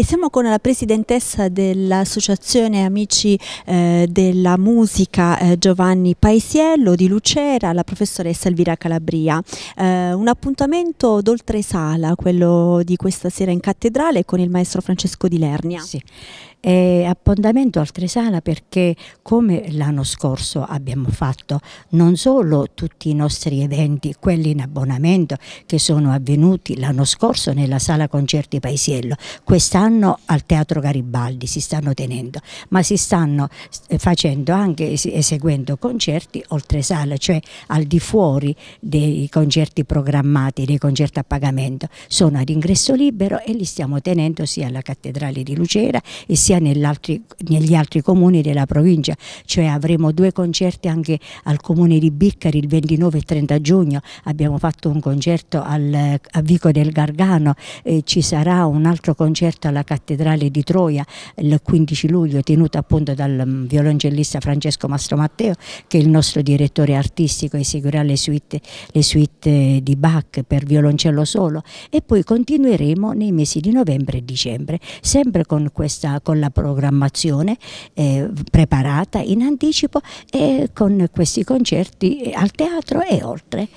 E siamo con la presidentessa dell'Associazione Amici eh, della Musica eh, Giovanni Paisiello di Lucera, la professoressa Elvira Calabria. Eh, un appuntamento d'oltresala, quello di questa sera in cattedrale con il maestro Francesco di Lernia. Sì. Eh, appuntamento oltresala perché come l'anno scorso abbiamo fatto non solo tutti i nostri eventi, quelli in abbonamento che sono avvenuti l'anno scorso nella sala concerti Paisiello, quest'anno quest'anno al Teatro Garibaldi si stanno tenendo, ma si stanno eh, facendo anche eseguendo concerti oltre sala, cioè al di fuori dei concerti programmati, dei concerti a pagamento, sono ad ingresso libero e li stiamo tenendo sia alla Cattedrale di Lucera e sia negli altri comuni della provincia, cioè avremo due concerti anche al comune di Biccari il 29 e 30 giugno, abbiamo fatto un concerto al, a Vico del Gargano, eh, ci sarà un altro concerto alla cattedrale di Troia il 15 luglio tenuta appunto dal mm, violoncellista Francesco Mastro Matteo che è il nostro direttore artistico eseguirà le suite, le suite di Bach per violoncello solo e poi continueremo nei mesi di novembre e dicembre sempre con, questa, con la programmazione eh, preparata in anticipo e con questi concerti al teatro e oltre.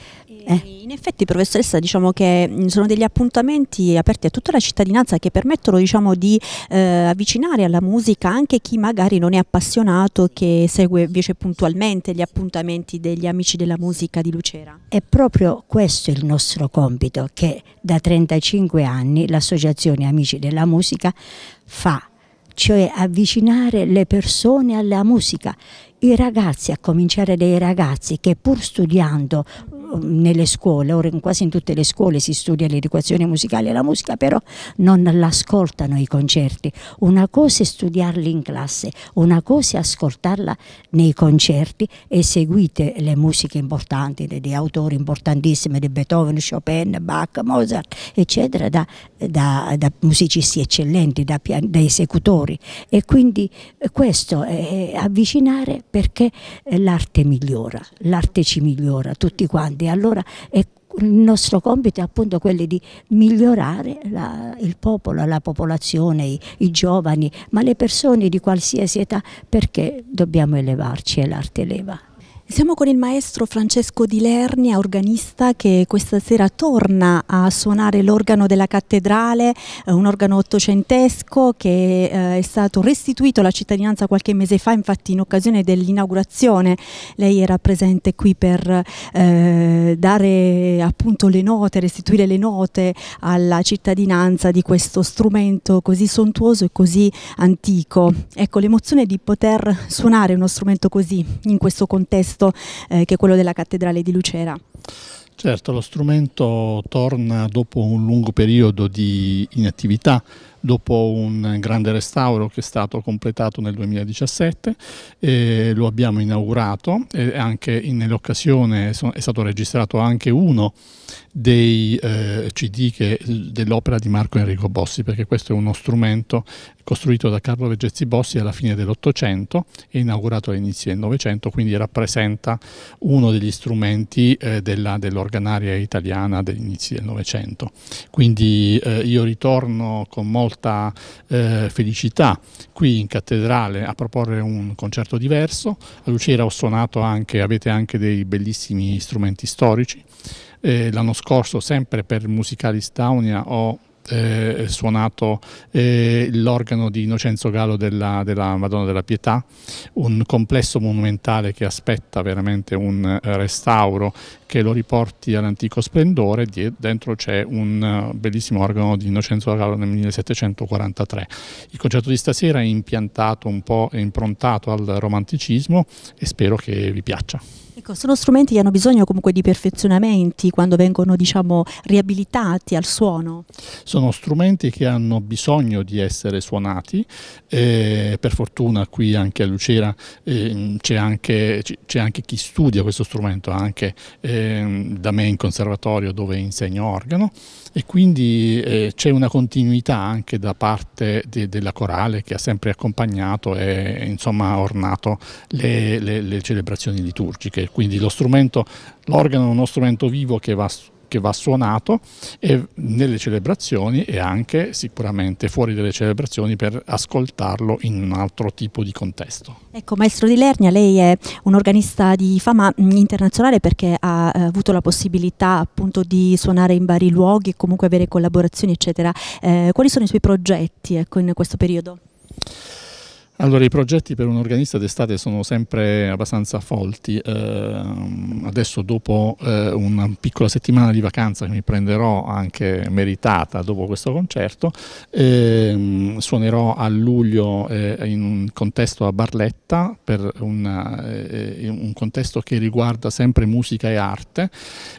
Eh. In effetti professoressa diciamo che mm, sono degli appuntamenti aperti a tutta la cittadinanza che permettono di diciamo, di eh, avvicinare alla musica anche chi magari non è appassionato che segue invece puntualmente gli appuntamenti degli amici della musica di Lucera. È proprio questo il nostro compito che da 35 anni l'associazione Amici della Musica fa cioè avvicinare le persone alla musica, i ragazzi, a cominciare dai ragazzi che pur studiando nelle scuole, ora quasi in tutte le scuole si studia l'educazione musicale e la musica, però non l'ascoltano i concerti. Una cosa è studiarli in classe, una cosa è ascoltarla nei concerti e seguite le musiche importanti di autori importantissimi di Beethoven, Chopin, Bach, Mozart, eccetera, da, da, da musicisti eccellenti, da, da, esecutori. E quindi questo è avvicinare perché l'arte migliora, l'arte ci migliora, tutti quanti grave. Allora è il nostro compito è appunto quello di migliorare la, il popolo, la popolazione, i, i, giovani, ma le persone di qualsiasi età, perché dobbiamo elevarci e l'arte eleva. Siamo con il maestro Francesco Di Lernia, organista che questa sera torna a suonare l'organo della cattedrale, eh, un organo ottocentesco che eh, è stato restituito alla cittadinanza qualche mese fa, infatti in occasione dell'inaugurazione lei era presente qui per eh, dare appunto le note, restituire le note alla cittadinanza di questo strumento così sontuoso e così antico. Ecco l'emozione di poter suonare uno strumento così in questo contesto contesto eh, che è quello della cattedrale di Lucera. Certo, lo strumento torna dopo un lungo periodo di inattività dopo un grande restauro che è stato completato nel 2017, e lo abbiamo inaugurato e anche nell'occasione è stato registrato anche uno dei eh, CD dell'opera di Marco Enrico Bossi, perché questo è uno strumento costruito da Carlo Veggezzi Bossi alla fine dell'Ottocento e inaugurato all'inizio del Novecento, quindi rappresenta uno degli strumenti eh, dell'organaria italiana degli inizi del Novecento. Quindi eh, io ritorno con molto porta eh, felicità qui in cattedrale a proporre un concerto diverso. A Lucera ho suonato anche, avete anche dei bellissimi strumenti storici. Eh, l'anno scorso, sempre per Musicalis Taunia, ho eh, suonato eh, l'organo di Innocenzo Galo della, della, Madonna della Pietà, un complesso monumentale che aspetta veramente un eh, restauro che lo riporti all'antico splendore, dentro c'è un eh, bellissimo organo di Innocenzo Galo nel 1743. Il concerto di stasera è impiantato un po', è improntato al romanticismo e spero che vi piaccia. Ecco, sono strumenti che hanno bisogno comunque di perfezionamenti quando vengono diciamo, riabilitati al suono? sono strumenti che hanno bisogno di essere suonati, eh, per fortuna qui anche a Lucera eh, c'è anche, anche, chi studia questo strumento, anche eh, da me in conservatorio dove insegno organo e quindi eh, c'è una continuità anche da parte de, della corale che ha sempre accompagnato e insomma ornato le, le, le celebrazioni liturgiche, quindi lo strumento, l'organo è uno strumento vivo che va che va suonato e nelle celebrazioni e anche sicuramente fuori dalle celebrazioni per ascoltarlo in un altro tipo di contesto. Ecco, maestro Di Lernia, lei è un organista di fama internazionale perché ha eh, avuto la possibilità appunto di suonare in vari luoghi e comunque avere collaborazioni eccetera. Eh, quali sono i suoi progetti ecco, in questo periodo? Allora, i progetti per un organista d'estate sono sempre abbastanza folti. Eh, adesso, dopo eh, una piccola settimana di vacanza che mi prenderò anche meritata dopo questo concerto, eh, suonerò a luglio eh, in un contesto a Barletta, per una, eh, eh, un contesto che riguarda sempre musica e arte,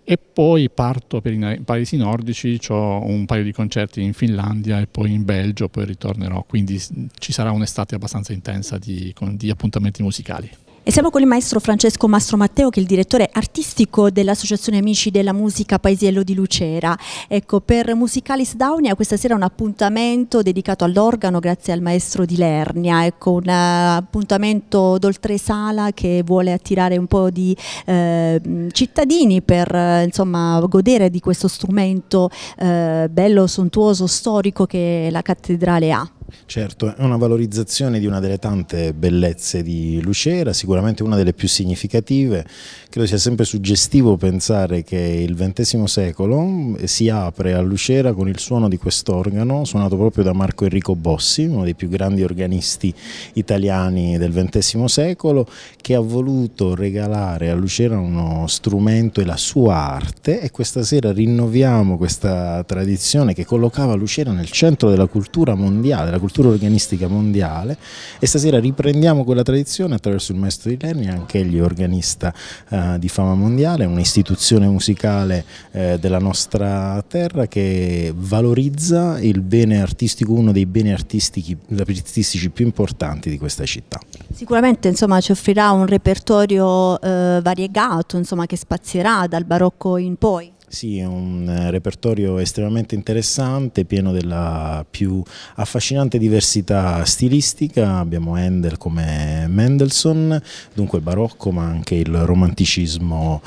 e poi parto per i paesi nordici. Ho un paio di concerti in Finlandia e poi in Belgio, poi ritornerò. Quindi ci sarà un'estate abbastanza abbastanza intensa di, di appuntamenti musicali. E siamo con il maestro Francesco Mastro Matteo che è il direttore artistico dell'Associazione Amici della Musica Paesiello di Lucera. Ecco, per Musicalis Daunia questa sera un appuntamento dedicato all'organo grazie al maestro di Lernia, ecco, un eh, appuntamento d'oltre sala che vuole attirare un po' di eh, cittadini per eh, insomma, godere di questo strumento eh, bello, sontuoso, storico che la cattedrale ha. Certo, è una valorizzazione di una delle tante bellezze di Lucera, sicuramente una delle più significative. Credo sia sempre suggestivo pensare che il XX secolo eh, si apre a Lucera con il suono di quest'organo, suonato proprio da Marco Enrico Bossi, uno dei più grandi organisti italiani del XX secolo, che ha voluto regalare a Lucera uno strumento e la sua arte e questa sera rinnoviamo questa tradizione che collocava Lucera nel centro della cultura mondiale, La cultura organistica mondiale e stasera riprendiamo quella tradizione attraverso il maestro di Lerni, anche egli organista eh, di fama mondiale, un'istituzione musicale eh, della nostra terra che valorizza il bene artistico, uno dei beni artistici, artistici più importanti di questa città. Sicuramente insomma, ci offrirà un repertorio eh, variegato insomma, che spazierà dal barocco in poi. Sì, è un eh, repertorio estremamente interessante, pieno della più affascinante diversità stilistica. Abbiamo Handel come Mendelssohn, dunque il barocco, ma anche il romanticismo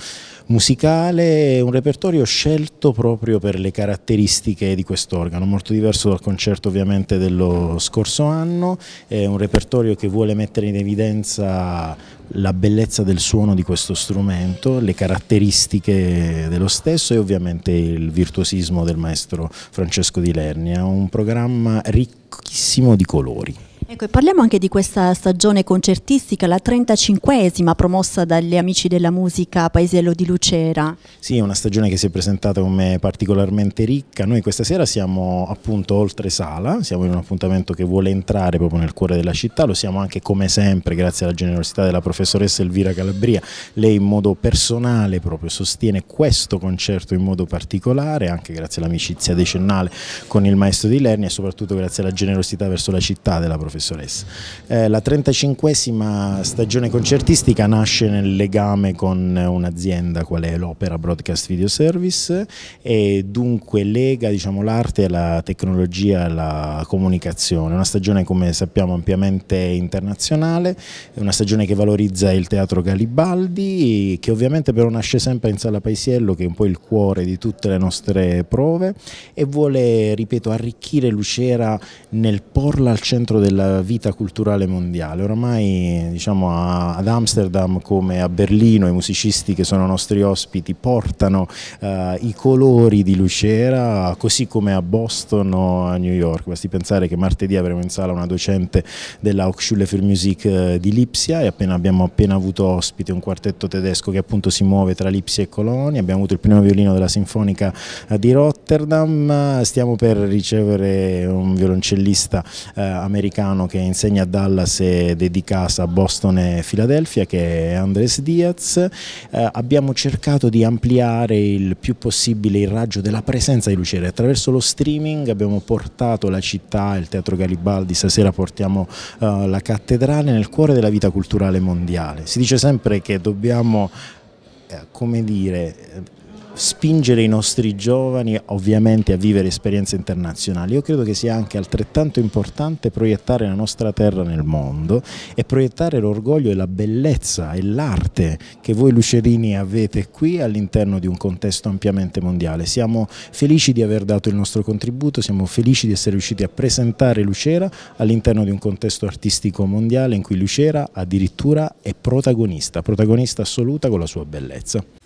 musicale, un repertorio scelto proprio per le caratteristiche di quest'organo, molto diverso dal concerto ovviamente dello scorso anno, è un repertorio che vuole mettere in evidenza la bellezza del suono di questo strumento, le caratteristiche dello stesso e ovviamente il virtuosismo del maestro Francesco Di Lernia, un programma ricchissimo di colori. Ecco, parliamo anche di questa stagione concertistica, la 35esima promossa dagli Amici della Musica Paesello di Lucera. Sì, è una stagione che si è presentata come particolarmente ricca. Noi questa sera siamo appunto oltre sala, siamo in un appuntamento che vuole entrare proprio nel cuore della città, lo siamo anche come sempre grazie alla generosità della professoressa Elvira Calabria. Lei in modo personale proprio sostiene questo concerto in modo particolare, anche grazie all'amicizia decennale con il maestro di Lerni e soprattutto grazie alla generosità verso la città della professoressa professoressa. Eh, la 35esima stagione concertistica nasce nel legame con un'azienda qual è l'Opera Broadcast Video Service e dunque lega diciamo, l'arte, la tecnologia e la comunicazione. Una stagione come sappiamo ampiamente internazionale, una stagione che valorizza il teatro Garibaldi che ovviamente però nasce sempre in Sala Paisiello che è un po' il cuore di tutte le nostre prove e vuole, ripeto, arricchire Lucera nel porla al centro della vita culturale mondiale. Oramai diciamo, a, ad Amsterdam come a Berlino i musicisti che sono nostri ospiti portano eh, i colori di Lucera, così come a Boston o a New York. Basti pensare che martedì avremo in sala una docente della Hochschule für Musik eh, di Lipsia e appena, abbiamo appena avuto ospite un quartetto tedesco che appunto si muove tra Lipsia e Colonia, abbiamo avuto il primo violino della Sinfonica eh, di Rotterdam, stiamo per ricevere un violoncellista eh, americano italiano che insegna a Dallas e dedicato a Boston e Filadelfia che è Andres Diaz. Eh, abbiamo cercato di ampliare il più possibile il raggio della presenza di Lucere. Attraverso lo streaming abbiamo portato la città, il Teatro Garibaldi, stasera portiamo eh, la cattedrale nel cuore della vita culturale mondiale. Si dice sempre che dobbiamo eh, come dire, spingere i nostri giovani ovviamente a vivere esperienze internazionali. Io credo che sia anche altrettanto importante proiettare la nostra terra nel mondo e proiettare l'orgoglio e la bellezza e l'arte che voi lucerini avete qui all'interno di un contesto ampiamente mondiale. Siamo felici di aver dato il nostro contributo, siamo felici di essere riusciti a presentare Lucera all'interno di un contesto artistico mondiale in cui Lucera addirittura è protagonista, protagonista assoluta con la sua bellezza.